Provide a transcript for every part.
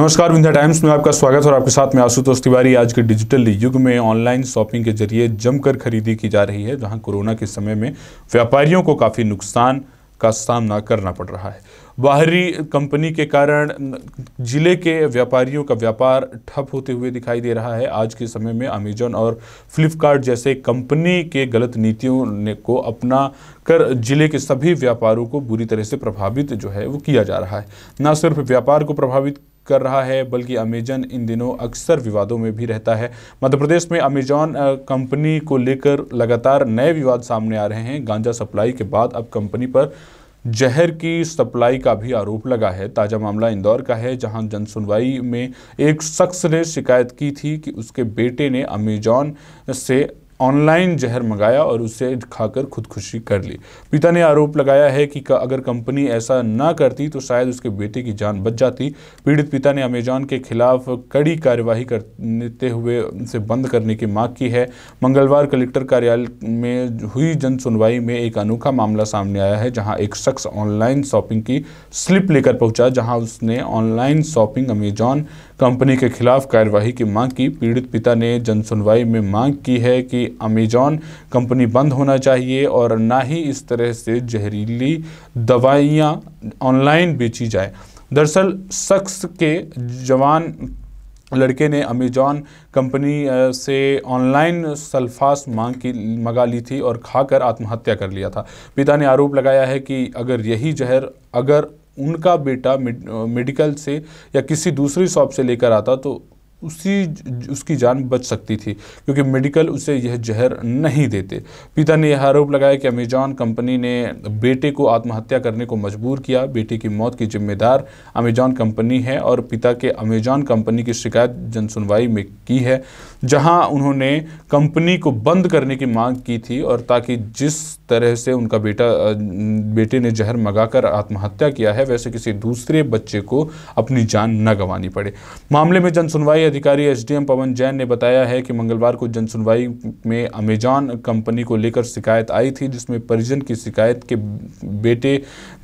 नमस्कार विंध्या टाइम्स में आपका स्वागत और आपके साथ में आशुतोष तिवारी आज के डिजिटल युग में ऑनलाइन शॉपिंग के जरिए जमकर खरीदी की जा रही है जहां कोरोना के समय में व्यापारियों को काफ़ी नुकसान का सामना करना पड़ रहा है बाहरी कंपनी के कारण जिले के व्यापारियों का व्यापार ठप होते हुए दिखाई दे रहा है आज के समय में अमेजन और फ्लिपकार्ट जैसे कंपनी के गलत नीतियों ने को अपना कर जिले के सभी व्यापारों को बुरी तरह से प्रभावित जो है वो किया जा रहा है ना सिर्फ व्यापार को प्रभावित कर रहा है बल्कि अमेजन इन दिनों अक्सर विवादों में भी रहता है मध्य प्रदेश में अमेजॉन कंपनी को लेकर लगातार नए विवाद सामने आ रहे हैं गांजा सप्लाई के बाद अब कंपनी पर जहर की सप्लाई का भी आरोप लगा है ताज़ा मामला इंदौर का है जहां जनसुनवाई में एक शख्स ने शिकायत की थी कि उसके बेटे ने अमेजॉन से ऑनलाइन जहर मंगाया और उसे खाकर खुदकुशी कर ली पिता ने आरोप लगाया है कि अगर कंपनी ऐसा ना करती तो शायद उसके बेटे की जान बच जाती पीड़ित पिता ने अमेजॉन के खिलाफ कड़ी कार्यवाही करते हुए उसे बंद करने की मांग की है मंगलवार कलेक्टर कार्यालय में हुई जन सुनवाई में एक अनोखा मामला सामने आया है जहाँ एक शख्स ऑनलाइन शॉपिंग की स्लिप लेकर पहुंचा जहाँ उसने ऑनलाइन शॉपिंग अमेजॉन कंपनी के खिलाफ कार्यवाही की मांग की पीड़ित पिता ने जन सुनवाई में मांग की है कि अमेजॉन कंपनी बंद होना चाहिए और ना ही इस तरह से जहरीली दवाइयाँ ऑनलाइन बेची जाए दरअसल शख्स के जवान लड़के ने अमेजॉन कंपनी से ऑनलाइन सल्फास मांग की मंगा ली थी और खाकर आत्महत्या कर लिया था पिता ने आरोप लगाया है कि अगर यही जहर अगर उनका बेटा मेडिकल से या किसी दूसरी शॉप से लेकर आता तो उसी उसकी जान बच सकती थी क्योंकि मेडिकल उसे यह जहर नहीं देते पिता ने यह आरोप लगाया कि अमेजॉन कंपनी ने बेटे को आत्महत्या करने को मजबूर किया बेटे की मौत की जिम्मेदार अमेजॉन कंपनी है और पिता के अमेजॉन कंपनी की शिकायत जनसुनवाई में की है जहां उन्होंने कंपनी को बंद करने की मांग की थी और ताकि जिस तरह से उनका बेटा बेटे ने जहर मगाकर आत्महत्या किया है वैसे किसी दूसरे बच्चे को अपनी जान न गंवानी पड़े मामले में जनसुनवाई अधिकारी एसडीएम पवन जैन ने बताया है कि मंगलवार को जनसुनवाई में अमेजॉन कंपनी को लेकर शिकायत आई थी जिसमें परिजन की शिकायत के बेटे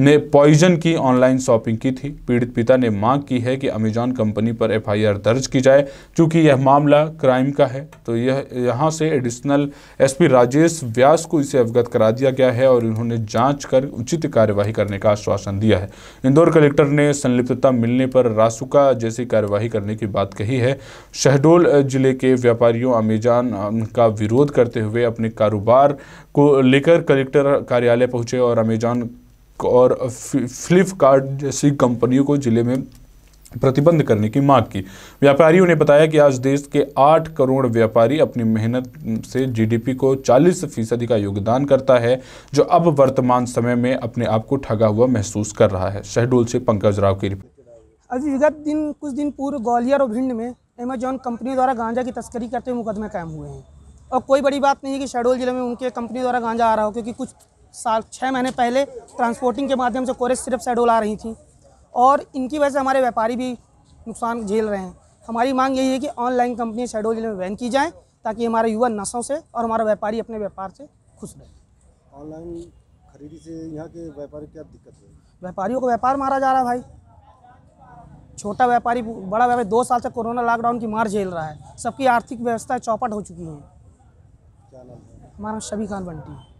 ने पॉइजन की ऑनलाइन शॉपिंग की थी पीड़ित पिता ने मांग की है कि अमेजॉन कंपनी पर एफआईआर दर्ज की जाए चूंकि यह मामला क्राइम का है तो यह यहाँ से एडिशनल एसपी राजेश व्यास को इसे अवगत करा दिया गया है और इन्होंने जाँच कर उचित कार्यवाही करने का आश्वासन दिया है इंदौर कलेक्टर ने संलिप्तता मिलने पर रासुका जैसी कार्यवाही करने की बात कही है शहडोल जिले के व्यापारियों अमेजान का विरोध करते हुए अपने कारोबार को लेकर कलेक्टर कार्यालय पहुंचे और अमेजान और फ्लिपकार्ट जैसी कंपनियों को जिले में प्रतिबंध करने की मांग की व्यापारियों ने बताया कि आज देश के 8 करोड़ व्यापारी अपनी मेहनत से जीडीपी को 40 फीसदी का योगदान करता है जो अब वर्तमान समय में अपने आप को ठगा हुआ महसूस कर रहा है शहडोल से पंकज राव की रिपोर्ट अभी विगत दिन कुछ दिन पूर्व ग्वालियर और भिंड में अमेजोन कंपनी द्वारा गांजा की तस्करी करते हुए मुकदमे कायम हुए हैं और कोई बड़ी बात नहीं है कि शहडोल ज़िले में उनके कंपनी द्वारा गांजा आ रहा हो क्योंकि कुछ साल छः महीने पहले ट्रांसपोर्टिंग के माध्यम से कोरेज सिर्फ शहडोल आ रही थी और इनकी वजह से हमारे व्यापारी भी नुकसान झेल रहे हैं हमारी मांग यही है कि ऑनलाइन कंपनी शहडोल ज़िले में बैन की जाएँ ताकि हमारे युवा नशों से और हमारा व्यापारी अपने व्यापार से खुश रहे ऑनलाइन खरीदी से यहाँ के व्यापारी क्या दिक्कत है व्यापारियों को व्यापार मारा जा रहा है भाई छोटा व्यापारी बड़ा व्यापारी दो साल से कोरोना लॉकडाउन की मार झेल रहा है सबकी आर्थिक व्यवस्था चौपट हो चुकी है हमारा शबी खान बंटी